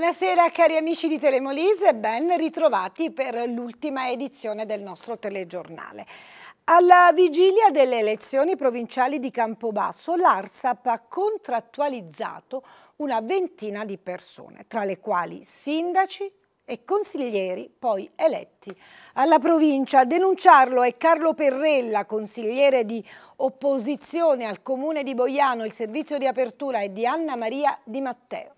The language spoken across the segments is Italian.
Buonasera cari amici di Telemolise, ben ritrovati per l'ultima edizione del nostro telegiornale. Alla vigilia delle elezioni provinciali di Campobasso, l'ARSAP ha contrattualizzato una ventina di persone, tra le quali sindaci, e consiglieri poi eletti alla provincia. A denunciarlo è Carlo Perrella, consigliere di opposizione al comune di Boiano, il servizio di apertura è di Anna Maria Di Matteo.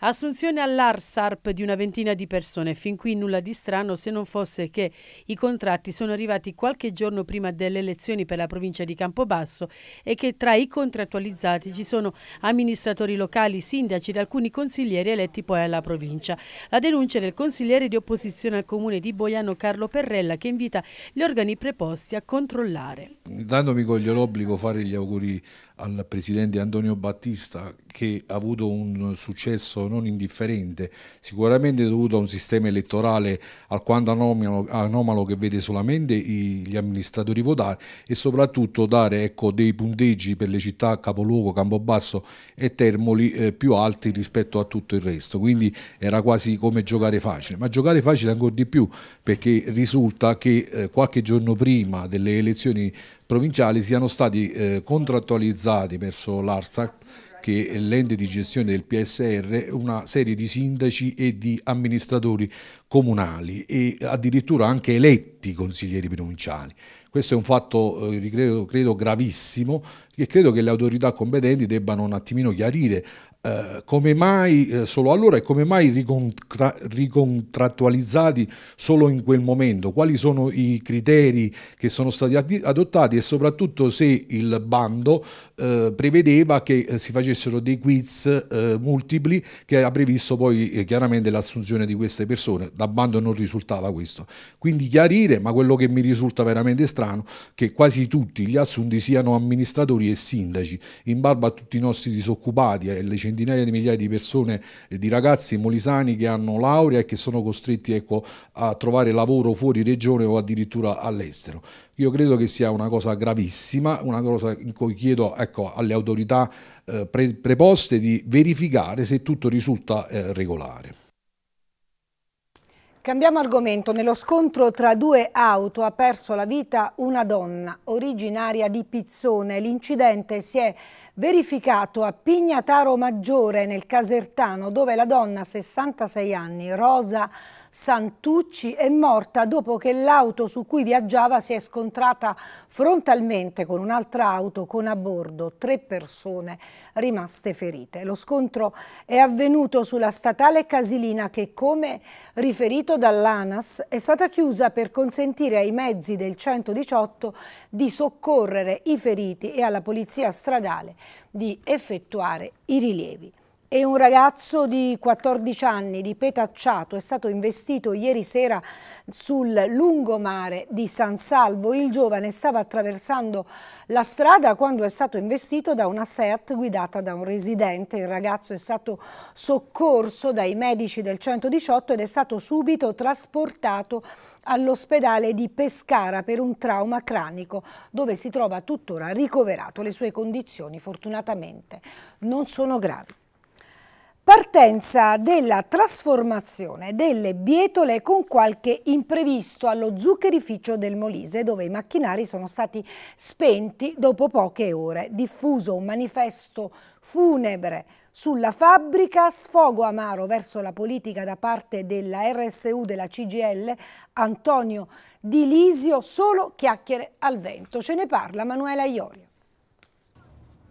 Assunzione all'ARSARP di una ventina di persone, fin qui nulla di strano se non fosse che i contratti sono arrivati qualche giorno prima delle elezioni per la provincia di Campobasso e che tra i contrattualizzati ci sono amministratori locali, sindaci ed alcuni consiglieri eletti poi alla provincia. La denuncia del consigliere di opposizione al comune di Boiano Carlo Perrella che invita gli organi preposti a controllare. Intanto mi con l'obbligo fare gli auguri al presidente Antonio Battista che ha avuto un successo non indifferente, sicuramente dovuto a un sistema elettorale alquanto anomalo, anomalo che vede solamente gli amministratori votare e soprattutto dare ecco, dei punteggi per le città Capoluogo, Campobasso e Termoli eh, più alti rispetto a tutto il resto, quindi era quasi come giocare facile, ma giocare facile ancora di più perché risulta che eh, qualche giorno prima delle elezioni provinciali siano stati eh, contrattualizzati verso l'Arsac che è l'ente di gestione del PSR, una serie di sindaci e di amministratori comunali e addirittura anche eletti consiglieri provinciali. Questo è un fatto, eh, credo, credo, gravissimo e credo che le autorità competenti debbano un attimino chiarire eh, come mai eh, solo allora e come mai ricontra ricontrattualizzati solo in quel momento, quali sono i criteri che sono stati adottati e soprattutto se il bando eh, prevedeva che si facesse facessero dei quiz eh, multipli che ha previsto poi eh, chiaramente l'assunzione di queste persone. Da bando non risultava questo. Quindi chiarire, ma quello che mi risulta veramente strano, che quasi tutti gli assunti siano amministratori e sindaci, in barba a tutti i nostri disoccupati e alle centinaia di migliaia di persone, eh, di ragazzi molisani che hanno laurea e che sono costretti ecco, a trovare lavoro fuori regione o addirittura all'estero. Io credo che sia una cosa gravissima, una cosa in cui chiedo ecco, alle autorità eh, pre preposte di verificare se tutto risulta eh, regolare. Cambiamo argomento. Nello scontro tra due auto ha perso la vita una donna originaria di Pizzone. L'incidente si è verificato a Pignataro Maggiore nel Casertano dove la donna, 66 anni, Rosa Santucci è morta dopo che l'auto su cui viaggiava si è scontrata frontalmente con un'altra auto con a bordo tre persone rimaste ferite. Lo scontro è avvenuto sulla statale Casilina che, come riferito dall'ANAS, è stata chiusa per consentire ai mezzi del 118 di soccorrere i feriti e alla polizia stradale di effettuare i rilievi. E un ragazzo di 14 anni di Petacciato è stato investito ieri sera sul lungomare di San Salvo. Il giovane stava attraversando la strada quando è stato investito da una SEAT guidata da un residente. Il ragazzo è stato soccorso dai medici del 118 ed è stato subito trasportato all'ospedale di Pescara per un trauma cranico dove si trova tuttora ricoverato. Le sue condizioni fortunatamente non sono gravi. Partenza della trasformazione delle bietole con qualche imprevisto allo zuccherificio del Molise dove i macchinari sono stati spenti dopo poche ore. Diffuso un manifesto funebre sulla fabbrica, sfogo amaro verso la politica da parte della RSU della CGL, Antonio Di Lisio, solo chiacchiere al vento. Ce ne parla Manuela Iorio.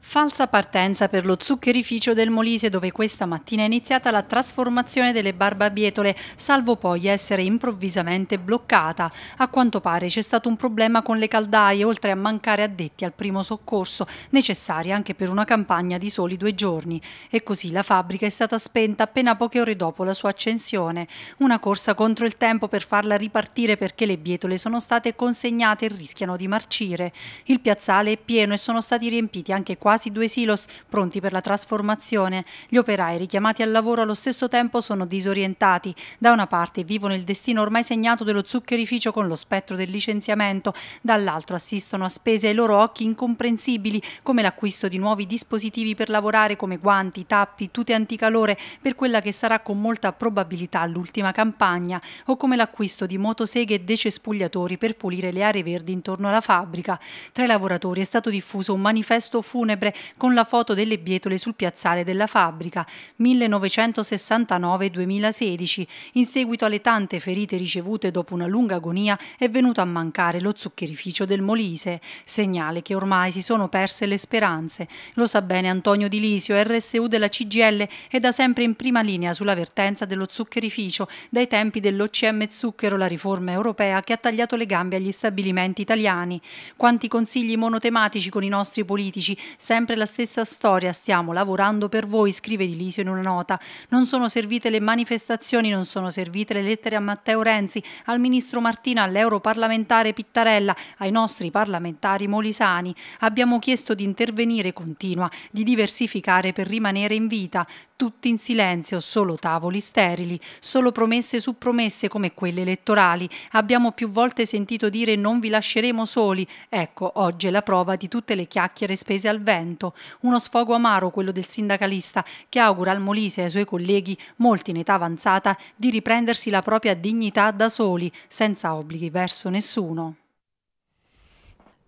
Falsa partenza per lo zuccherificio del Molise dove questa mattina è iniziata la trasformazione delle barbabietole, salvo poi essere improvvisamente bloccata. A quanto pare c'è stato un problema con le caldaie, oltre a mancare addetti al primo soccorso, necessari anche per una campagna di soli due giorni. E così la fabbrica è stata spenta appena poche ore dopo la sua accensione. Una corsa contro il tempo per farla ripartire perché le bietole sono state consegnate e rischiano di marcire. Il piazzale è pieno e sono stati riempiti anche quasi quasi due silos pronti per la trasformazione. Gli operai richiamati al lavoro allo stesso tempo sono disorientati. Da una parte vivono il destino ormai segnato dello zuccherificio con lo spettro del licenziamento, dall'altro assistono a spese ai loro occhi incomprensibili come l'acquisto di nuovi dispositivi per lavorare come guanti, tappi, tute anticalore per quella che sarà con molta probabilità l'ultima campagna o come l'acquisto di motoseghe e decespugliatori per pulire le aree verdi intorno alla fabbrica. Tra i lavoratori è stato diffuso un manifesto funebre celebre con la foto delle bietole sul piazzale della fabbrica 1969-2016. In seguito alle tante ferite ricevute dopo una lunga agonia è venuto a mancare lo zuccherificio del Molise, segnale che ormai si sono perse le speranze. Lo sa bene Antonio Di Lisio, RSU della CGL è da sempre in prima linea sulla vertenza dello zuccherificio dai tempi dell'OCM Zucchero, la riforma europea che ha tagliato le gambe agli stabilimenti italiani. Quanti consigli monotematici con i nostri politici Sempre la stessa storia, stiamo lavorando per voi, scrive Dilisio in una nota. Non sono servite le manifestazioni, non sono servite le lettere a Matteo Renzi, al ministro Martina, all'europarlamentare Pittarella, ai nostri parlamentari molisani. Abbiamo chiesto di intervenire continua, di diversificare per rimanere in vita. Tutti in silenzio, solo tavoli sterili, solo promesse su promesse come quelle elettorali. Abbiamo più volte sentito dire non vi lasceremo soli. Ecco, oggi è la prova di tutte le chiacchiere spese al vento Benevento. Uno sfogo amaro quello del sindacalista che augura al Molise e ai suoi colleghi, molti in età avanzata, di riprendersi la propria dignità da soli, senza obblighi verso nessuno.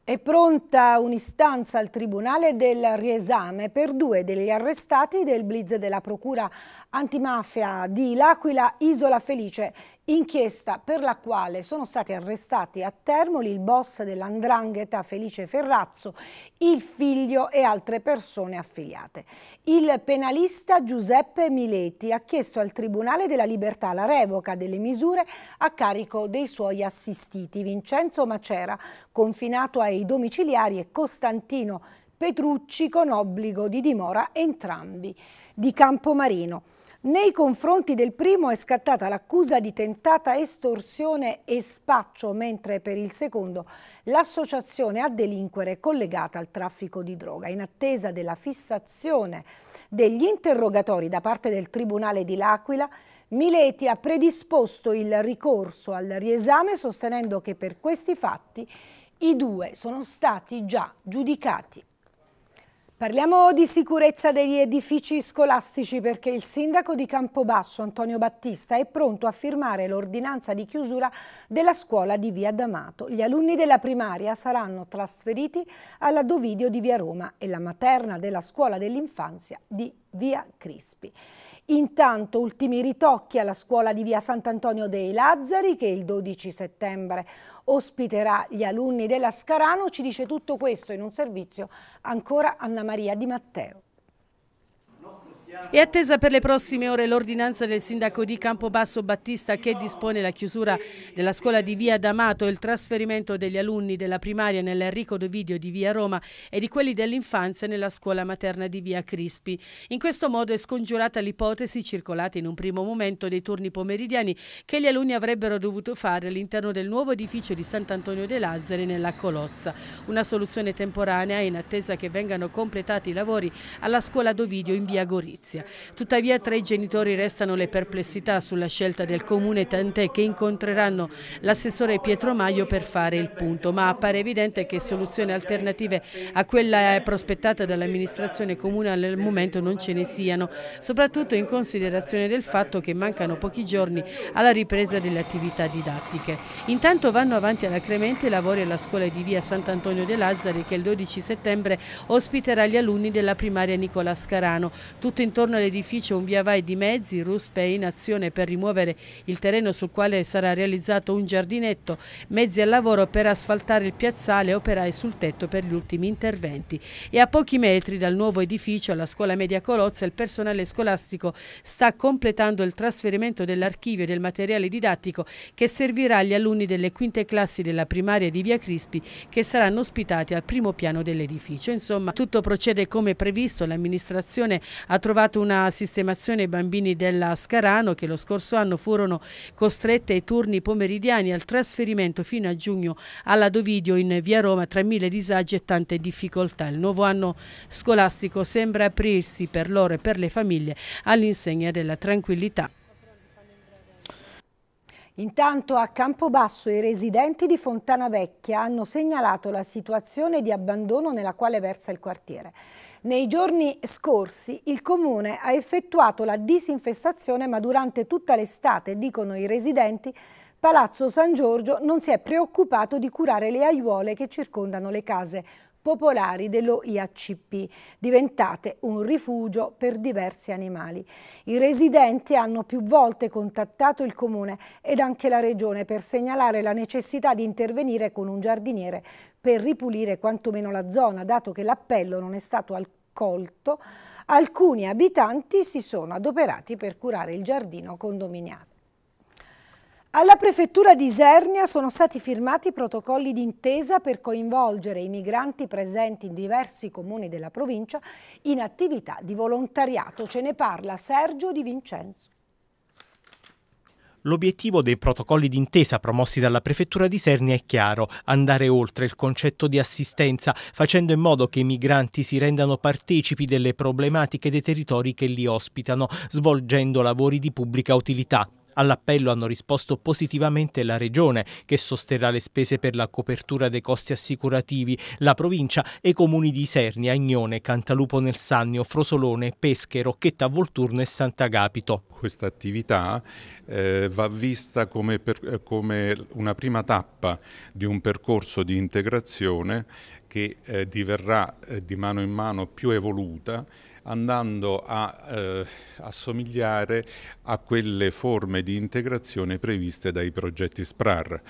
È pronta un'istanza al Tribunale del riesame per due degli arrestati del blitz della Procura antimafia di L'Aquila, Isola Felice Inchiesta per la quale sono stati arrestati a Termoli il boss dell'Andrangheta Felice Ferrazzo, il figlio e altre persone affiliate. Il penalista Giuseppe Mileti ha chiesto al Tribunale della Libertà la revoca delle misure a carico dei suoi assistiti Vincenzo Macera, confinato ai domiciliari, e Costantino Petrucci con obbligo di dimora entrambi di Campomarino. Nei confronti del primo è scattata l'accusa di tentata estorsione e spaccio, mentre per il secondo l'associazione a delinquere collegata al traffico di droga. In attesa della fissazione degli interrogatori da parte del Tribunale di L'Aquila, Mileti ha predisposto il ricorso al riesame sostenendo che per questi fatti i due sono stati già giudicati. Parliamo di sicurezza degli edifici scolastici perché il sindaco di Campobasso Antonio Battista è pronto a firmare l'ordinanza di chiusura della scuola di Via D'Amato. Gli alunni della primaria saranno trasferiti alla Dovidio di Via Roma e la materna della scuola dell'infanzia di via Crispi. Intanto ultimi ritocchi alla scuola di via Sant'Antonio dei Lazzari che il 12 settembre ospiterà gli alunni della Scarano. Ci dice tutto questo in un servizio ancora Anna Maria Di Matteo. È attesa per le prossime ore l'ordinanza del sindaco di Campobasso Battista che dispone la chiusura della scuola di Via D'Amato e il trasferimento degli alunni della primaria nell'Enrico Dovidio di Via Roma e di quelli dell'infanzia nella scuola materna di Via Crispi. In questo modo è scongiurata l'ipotesi circolata in un primo momento dei turni pomeridiani che gli alunni avrebbero dovuto fare all'interno del nuovo edificio di Sant'Antonio de Lazzari nella Colozza. Una soluzione temporanea in attesa che vengano completati i lavori alla scuola Dovidio in Via Gorizia giustizia. Tuttavia tra i genitori restano le perplessità sulla scelta del Comune, tant'è che incontreranno l'assessore Pietro Maio per fare il punto, ma appare evidente che soluzioni alternative a quella prospettata dall'amministrazione comunale al momento non ce ne siano, soprattutto in considerazione del fatto che mancano pochi giorni alla ripresa delle attività didattiche. Intanto vanno avanti alla Cremente i lavori alla scuola di via Sant'Antonio de Lazzari che il 12 settembre ospiterà gli alunni della primaria Nicola Scarano, tutto in intorno all'edificio un via vai di mezzi, ruspe in azione per rimuovere il terreno sul quale sarà realizzato un giardinetto, mezzi al lavoro per asfaltare il piazzale, operai sul tetto per gli ultimi interventi. E a pochi metri dal nuovo edificio alla scuola media Colozza il personale scolastico sta completando il trasferimento dell'archivio e del materiale didattico che servirà agli alunni delle quinte classi della primaria di Via Crispi che saranno ospitati al primo piano dell'edificio. Insomma, tutto procede come previsto, l'amministrazione ha trovato trovato una sistemazione ai bambini della Scarano che lo scorso anno furono costrette ai turni pomeridiani al trasferimento fino a giugno alla Dovidio in via Roma tra mille disagi e tante difficoltà. Il nuovo anno scolastico sembra aprirsi per loro e per le famiglie all'insegna della tranquillità. Intanto a Campobasso i residenti di Fontana Vecchia hanno segnalato la situazione di abbandono nella quale versa il quartiere. Nei giorni scorsi il comune ha effettuato la disinfestazione ma durante tutta l'estate, dicono i residenti, Palazzo San Giorgio non si è preoccupato di curare le aiuole che circondano le case popolari dello IACP, diventate un rifugio per diversi animali. I residenti hanno più volte contattato il comune ed anche la regione per segnalare la necessità di intervenire con un giardiniere per ripulire quantomeno la zona, dato che l'appello non è stato accolto, alcuni abitanti si sono adoperati per curare il giardino condominiato. Alla prefettura di Isernia sono stati firmati protocolli d'intesa per coinvolgere i migranti presenti in diversi comuni della provincia in attività di volontariato. Ce ne parla Sergio Di Vincenzo. L'obiettivo dei protocolli d'intesa promossi dalla Prefettura di Sernia è chiaro, andare oltre il concetto di assistenza, facendo in modo che i migranti si rendano partecipi delle problematiche dei territori che li ospitano, svolgendo lavori di pubblica utilità. All'appello hanno risposto positivamente la Regione, che sosterrà le spese per la copertura dei costi assicurativi, la Provincia e i comuni di Isernia, Ignone, Cantalupo nel Sannio, Frosolone, Pesche, Rocchetta Volturno e Sant'Agapito. Questa attività eh, va vista come, per, eh, come, una prima tappa di un percorso di integrazione che eh, diverrà eh, di mano in mano più evoluta andando a eh, assomigliare a quelle forme di integrazione previste dai progetti SPRAR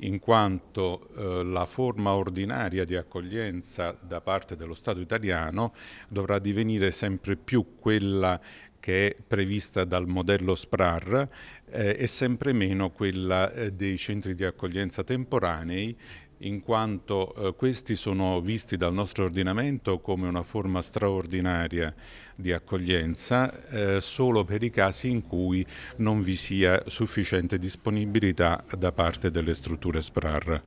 in quanto eh, la forma ordinaria di accoglienza da parte dello Stato italiano dovrà divenire sempre più quella che è prevista dal modello SPRAR eh, e sempre meno quella eh, dei centri di accoglienza temporanei in quanto eh, questi sono visti dal nostro ordinamento come una forma straordinaria di accoglienza eh, solo per i casi in cui non vi sia sufficiente disponibilità da parte delle strutture SPRAR.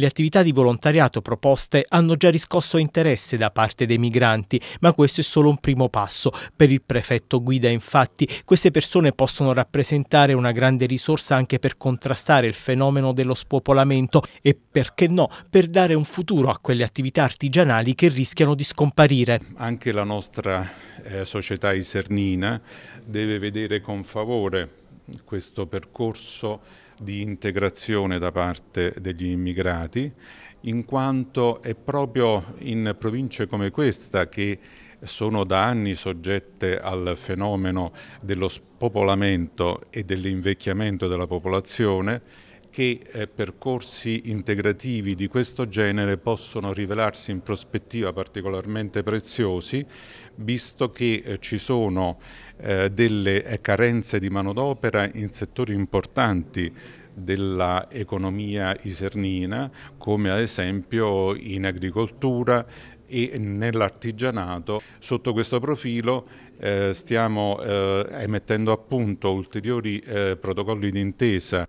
Le attività di volontariato proposte hanno già riscosso interesse da parte dei migranti, ma questo è solo un primo passo. Per il prefetto guida, infatti, queste persone possono rappresentare una grande risorsa anche per contrastare il fenomeno dello spopolamento e, perché no, per dare un futuro a quelle attività artigianali che rischiano di scomparire. Anche la nostra eh, società isernina deve vedere con favore questo percorso di integrazione da parte degli immigrati, in quanto è proprio in province come questa che sono da anni soggette al fenomeno dello spopolamento e dell'invecchiamento della popolazione, che eh, percorsi integrativi di questo genere possono rivelarsi in prospettiva particolarmente preziosi, visto che eh, ci sono eh, delle eh, carenze di manodopera in settori importanti dell'economia isernina, come ad esempio in agricoltura e nell'artigianato. Sotto questo profilo eh, stiamo eh, mettendo a punto ulteriori protocolli d'intesa.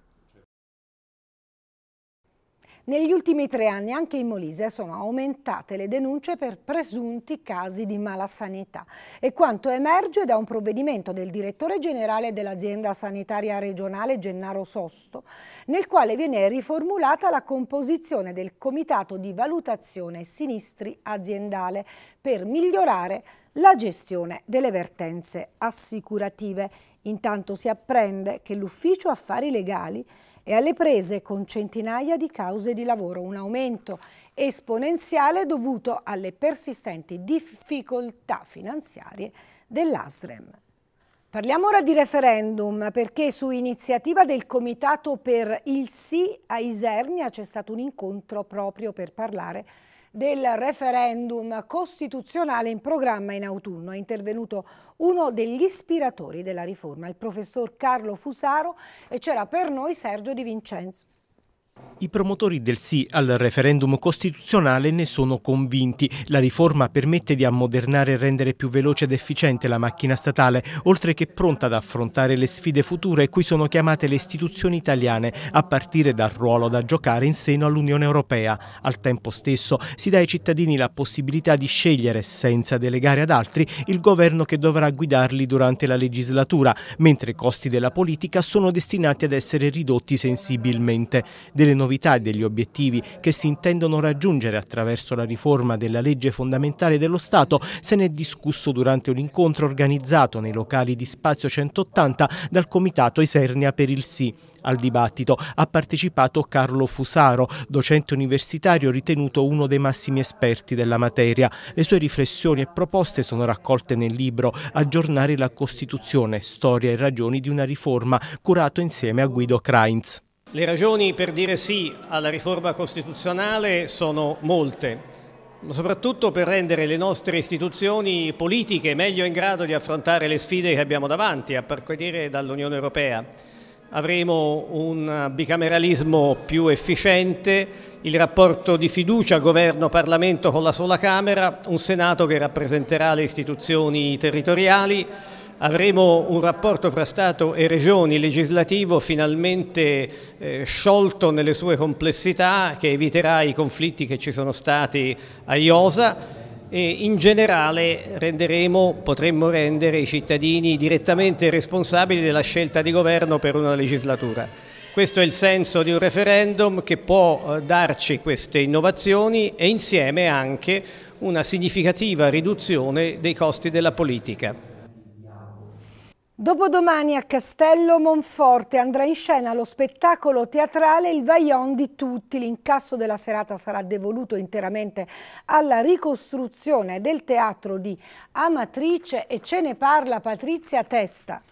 Negli ultimi tre anni anche in Molise sono aumentate le denunce per presunti casi di malasanità e quanto emerge da un provvedimento del direttore generale dell'azienda sanitaria regionale Gennaro Sosto, nel quale viene riformulata la composizione del comitato di valutazione sinistri aziendale per migliorare la gestione delle vertenze assicurative. Intanto si apprende che l'ufficio affari legali e alle prese con centinaia di cause di lavoro, un aumento esponenziale dovuto alle persistenti difficoltà finanziarie dell'ASREM. Parliamo ora di referendum perché su iniziativa del Comitato per il Sì a Isernia c'è stato un incontro proprio per parlare del referendum costituzionale in programma in autunno. È intervenuto uno degli ispiratori della riforma, il professor Carlo Fusaro, e c'era per noi Sergio Di Vincenzo. I promotori del sì al referendum costituzionale ne sono convinti. La riforma permette di ammodernare e rendere più veloce ed efficiente la macchina statale, oltre che pronta ad affrontare le sfide future cui sono chiamate le istituzioni italiane, a partire dal ruolo da giocare in seno all'Unione Europea. Al tempo stesso si dà ai cittadini la possibilità di scegliere, senza delegare ad altri, il governo che dovrà guidarli durante la legislatura, mentre i costi della politica sono destinati ad essere ridotti sensibilmente delle novità e degli obiettivi che si intendono raggiungere attraverso la riforma della legge fondamentale dello Stato se ne è discusso durante un incontro organizzato nei locali di Spazio 180 dal Comitato Esernia per il Sì. Al dibattito ha partecipato Carlo Fusaro, docente universitario ritenuto uno dei massimi esperti della materia. Le sue riflessioni e proposte sono raccolte nel libro Aggiornare la Costituzione, storia e ragioni di una riforma, curato insieme a Guido Krainz. Le ragioni per dire sì alla riforma costituzionale sono molte, ma soprattutto per rendere le nostre istituzioni politiche meglio in grado di affrontare le sfide che abbiamo davanti, a partire dall'Unione Europea. Avremo un bicameralismo più efficiente, il rapporto di fiducia governo-parlamento con la sola Camera, un Senato che rappresenterà le istituzioni territoriali, Avremo un rapporto fra Stato e Regioni legislativo finalmente eh, sciolto nelle sue complessità che eviterà i conflitti che ci sono stati a Iosa e in generale renderemo, potremmo rendere i cittadini direttamente responsabili della scelta di governo per una legislatura. Questo è il senso di un referendum che può eh, darci queste innovazioni e insieme anche una significativa riduzione dei costi della politica. Dopodomani a Castello Monforte andrà in scena lo spettacolo teatrale Il Vaion di tutti. L'incasso della serata sarà devoluto interamente alla ricostruzione del teatro di Amatrice e ce ne parla Patrizia Testa.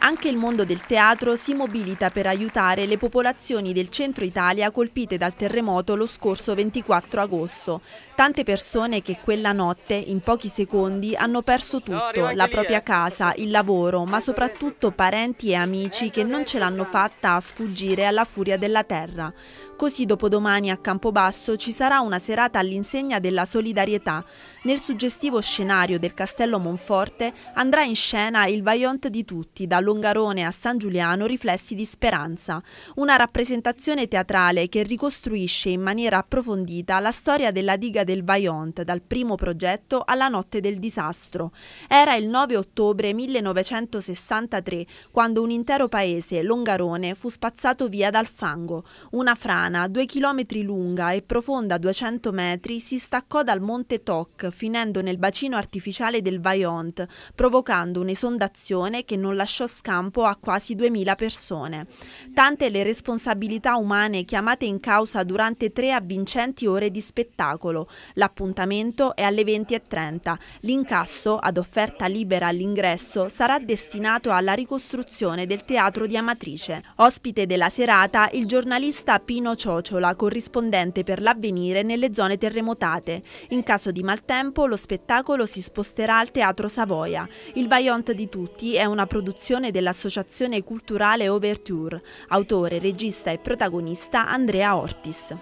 Anche il mondo del teatro si mobilita per aiutare le popolazioni del centro Italia colpite dal terremoto lo scorso 24 agosto. Tante persone che quella notte, in pochi secondi, hanno perso tutto, la propria casa, il lavoro, ma soprattutto parenti e amici che non ce l'hanno fatta a sfuggire alla furia della terra. Così dopodomani a Campobasso ci sarà una serata all'insegna della solidarietà. Nel suggestivo scenario del Castello Monforte andrà in scena il Vaillant di tutti, da Longo Longarone a San Giuliano Riflessi di Speranza, una rappresentazione teatrale che ricostruisce in maniera approfondita la storia della diga del Vaillant dal primo progetto alla notte del disastro. Era il 9 ottobre 1963 quando un intero paese, Longarone, fu spazzato via dal fango. Una frana, due chilometri lunga e profonda 200 metri, si staccò dal monte Toc finendo nel bacino artificiale del Vaillant, provocando un'esondazione che non lasciò scampo a quasi 2.000 persone. Tante le responsabilità umane chiamate in causa durante tre avvincenti ore di spettacolo. L'appuntamento è alle 20.30. L'incasso, ad offerta libera all'ingresso, sarà destinato alla ricostruzione del teatro di Amatrice. Ospite della serata il giornalista Pino Ciociola, corrispondente per l'avvenire nelle zone terremotate. In caso di maltempo lo spettacolo si sposterà al Teatro Savoia. Il Vaiont di tutti è una produzione produzione dell'Associazione Culturale Overture, autore, regista e protagonista Andrea Ortis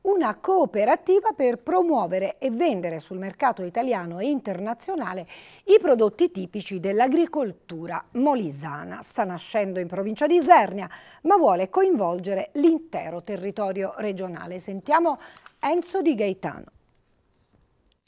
una cooperativa per promuovere e vendere sul mercato italiano e internazionale i prodotti tipici dell'agricoltura molisana. Sta nascendo in provincia di Isernia, ma vuole coinvolgere l'intero territorio regionale. Sentiamo Enzo Di Gaetano.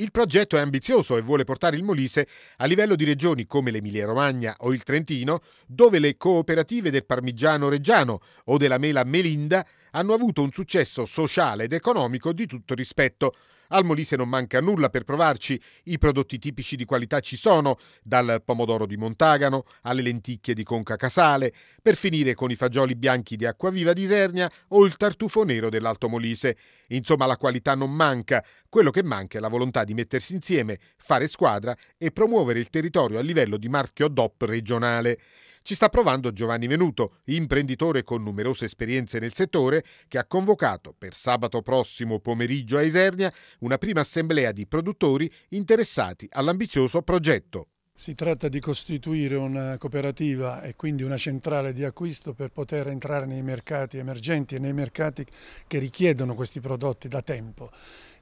Il progetto è ambizioso e vuole portare il Molise a livello di regioni come l'Emilia-Romagna o il Trentino, dove le cooperative del parmigiano reggiano o della mela melinda hanno avuto un successo sociale ed economico di tutto rispetto. Al Molise non manca nulla per provarci, i prodotti tipici di qualità ci sono, dal pomodoro di Montagano alle lenticchie di Conca Casale, per finire con i fagioli bianchi di Acquaviva di Isernia o il tartufo nero dell'Alto Molise. Insomma, la qualità non manca, quello che manca è la volontà di mettersi insieme, fare squadra e promuovere il territorio a livello di marchio DOP regionale. Ci sta provando Giovanni Venuto, imprenditore con numerose esperienze nel settore, che ha convocato per sabato prossimo pomeriggio a Isernia una prima assemblea di produttori interessati all'ambizioso progetto. Si tratta di costituire una cooperativa e quindi una centrale di acquisto per poter entrare nei mercati emergenti e nei mercati che richiedono questi prodotti da tempo.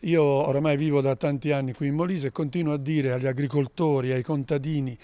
Io oramai vivo da tanti anni qui in Molise e continuo a dire agli agricoltori, ai contadini,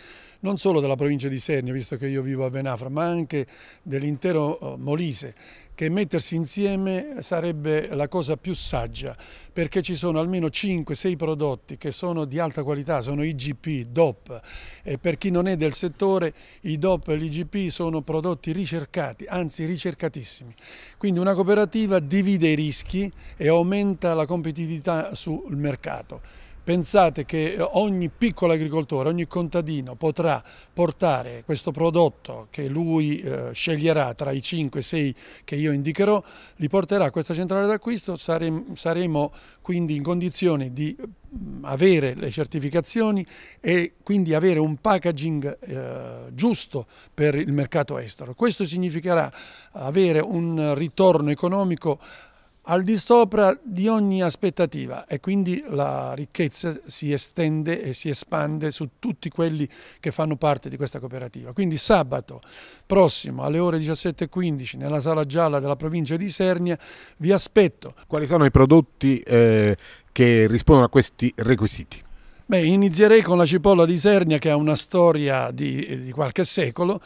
non solo della provincia di Sernio, visto che io vivo a Venafra, ma anche dell'intero eh, Molise che mettersi insieme sarebbe la cosa più saggia perché ci sono almeno 5-6 prodotti che sono di alta qualità, sono IGP, DOP e per chi non è del settore i DOP e l'IGP sono prodotti ricercati, anzi ricercatissimi. Quindi una cooperativa divide i rischi e aumenta la competitività sul mercato. Pensate che eh, ogni piccolo agricoltore, ogni contadino potrà portare questo prodotto che lui eh, sceglierà tra i 5 e 6 che io indicherò, li porterà a questa centrale d'acquisto, saremo, saremo quindi in condizione di mm, avere le certificazioni e quindi avere un packaging eh, giusto per il mercato estero. Questo significherà avere un ritorno economico al di sopra di ogni aspettativa e quindi la ricchezza si estende e si espande su tutti quelli che fanno parte di questa cooperativa. Quindi sabato prossimo alle ore 17.15 nella sala gialla della provincia di Sernia vi aspetto. Quali sono i prodotti eh, che rispondono a questi requisiti? Beh, inizierei con la cipolla di Sernia che ha una storia di, di qualche secolo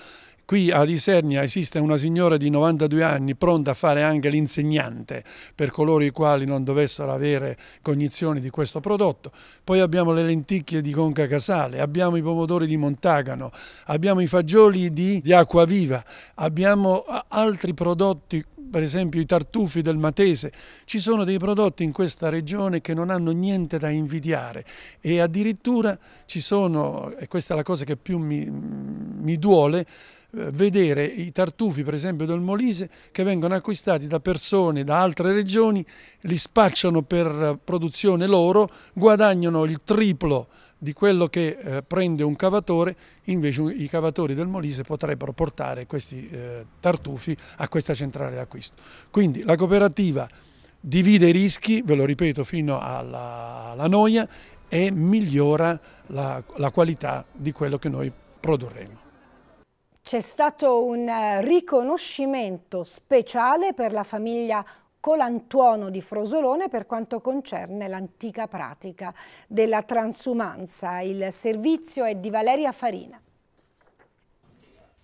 Qui a Lisernia esiste una signora di 92 anni pronta a fare anche l'insegnante per coloro i quali non dovessero avere cognizione di questo prodotto. Poi abbiamo le lenticchie di Conca Casale, abbiamo i pomodori di Montagano, abbiamo i fagioli di, di Acquaviva, abbiamo altri prodotti per esempio i tartufi del Matese, ci sono dei prodotti in questa regione che non hanno niente da invidiare e addirittura ci sono, e questa è la cosa che più mi, mi duole, eh, vedere i tartufi per esempio del Molise che vengono acquistati da persone da altre regioni, li spacciano per eh, produzione loro, guadagnano il triplo di quello che eh, prende un cavatore, invece i cavatori del Molise potrebbero portare questi eh, tartufi a questa centrale d'acquisto. Quindi la cooperativa divide i rischi, ve lo ripeto fino alla, alla noia, e migliora la, la qualità di quello che noi produrremo. C'è stato un eh, riconoscimento speciale per la famiglia Colantuono di Frosolone per quanto concerne l'antica pratica della transumanza. Il servizio è di Valeria Farina.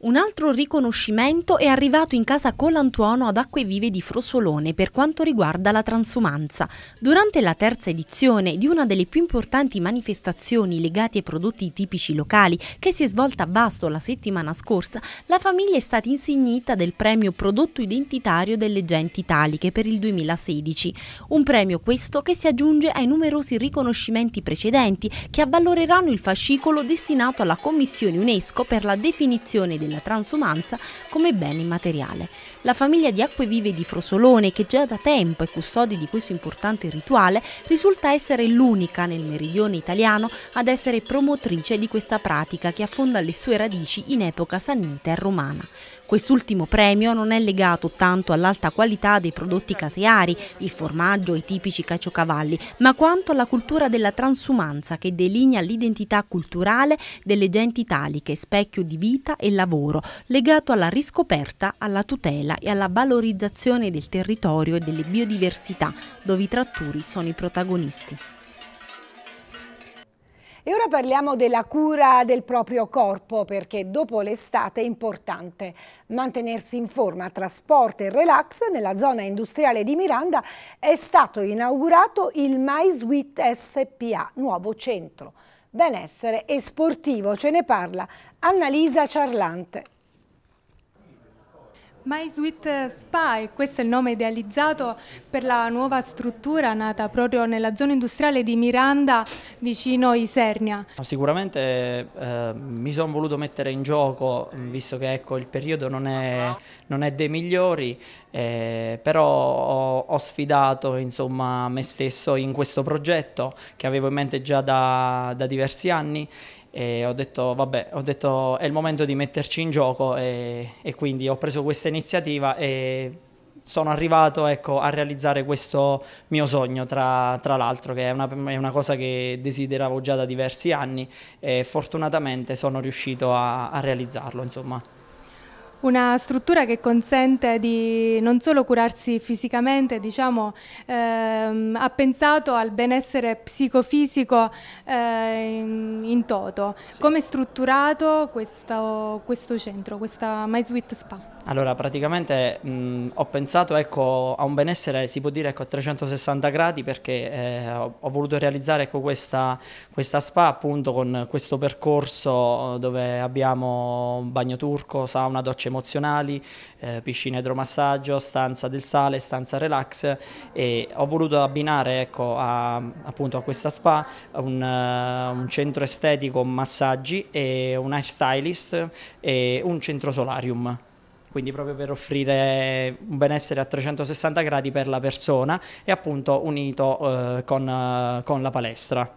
Un altro riconoscimento è arrivato in casa Colantuono ad Acque Vive di Frosolone per quanto riguarda la transumanza. Durante la terza edizione di una delle più importanti manifestazioni legate ai prodotti tipici locali che si è svolta a Basto la settimana scorsa, la famiglia è stata insignita del premio Prodotto Identitario delle Genti Italiche per il 2016. Un premio questo che si aggiunge ai numerosi riconoscimenti precedenti che avvaloreranno il fascicolo destinato alla Commissione UNESCO per la definizione della della transumanza come bene immateriale. La famiglia di Acquevive di Frosolone, che già da tempo è custode di questo importante rituale, risulta essere l'unica nel meridione italiano ad essere promotrice di questa pratica che affonda le sue radici in epoca sannita e romana. Quest'ultimo premio non è legato tanto all'alta qualità dei prodotti caseari, il formaggio, e i tipici caciocavalli, ma quanto alla cultura della transumanza che delinea l'identità culturale delle genti italiche, specchio di vita e lavoro, legato alla riscoperta, alla tutela e alla valorizzazione del territorio e delle biodiversità, dove i tratturi sono i protagonisti. E ora parliamo della cura del proprio corpo perché dopo l'estate è importante mantenersi in forma. tra sport e relax nella zona industriale di Miranda è stato inaugurato il MySuite SPA, nuovo centro benessere e sportivo. Ce ne parla Annalisa Ciarlante. My Sweet Spy, questo è il nome idealizzato per la nuova struttura nata proprio nella zona industriale di Miranda vicino Isernia. Sicuramente eh, mi sono voluto mettere in gioco, visto che ecco, il periodo non è, non è dei migliori, eh, però ho, ho sfidato insomma, me stesso in questo progetto che avevo in mente già da, da diversi anni e ho detto vabbè, ho detto è il momento di metterci in gioco e, e quindi ho preso questa iniziativa e sono arrivato ecco, a realizzare questo mio sogno, tra, tra l'altro, che è una, è una, cosa che desideravo già da diversi anni e fortunatamente sono riuscito a, a realizzarlo. Insomma una struttura che consente di non solo curarsi fisicamente, diciamo, ehm, ha pensato al benessere psicofisico eh, in, in, toto. Sì. Come è strutturato questo, questo centro, questa MySuite Spa? Allora, praticamente mh, ho pensato ecco, a un benessere, si può dire ecco, a 360 gradi, perché eh, ho, ho, voluto realizzare ecco, questa, questa, spa appunto con questo percorso dove abbiamo bagno turco, sauna, docce emozionali, eh, piscina idromassaggio, stanza del sale, stanza relax e ho voluto abbinare ecco, a, appunto, a, questa spa un, uh, un centro estetico, massaggi e un hair stylist e un centro solarium quindi proprio per offrire un benessere a 360 gradi per la persona e appunto unito eh, con, eh, con la palestra.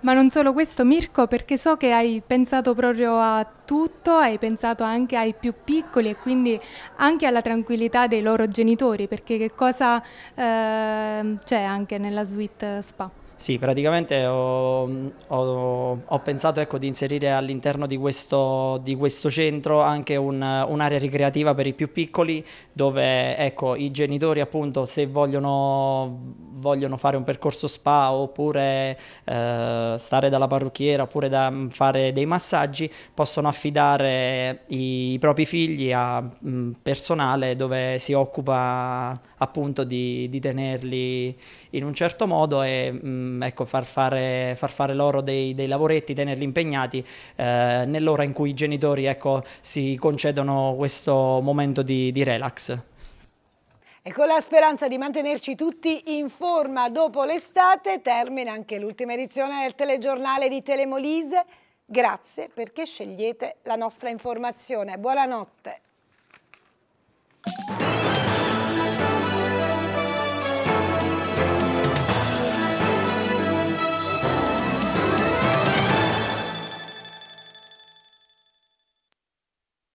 Ma non solo questo, Mirko, perché so che hai pensato proprio a tutto, hai pensato anche ai più piccoli e quindi anche alla tranquillità dei loro genitori, perché che cosa eh, c'è anche nella suite spa? Sì, praticamente ho, ho, ho pensato ecco, di inserire all'interno di, di questo, centro anche un'area ricreativa per i più piccoli dove ecco, i genitori appunto se vogliono, vogliono, fare un percorso spa oppure eh, stare dalla parrucchiera oppure da, mm, fare dei massaggi possono affidare i, i propri figli a mh, mm, personale dove si occupa appunto di, di tenerli in un certo modo e mh, mm, Ehm, ecco, far, fare, far, fare, loro dei, dei lavoretti, tenerli impegnati eh, nell'ora in cui i genitori ecco, si concedono questo momento di, di relax. E con la speranza di mantenerci tutti in forma dopo l'estate termina anche l'ultima edizione del telegiornale di Telemolise. Grazie perché scegliete la nostra informazione. Buonanotte.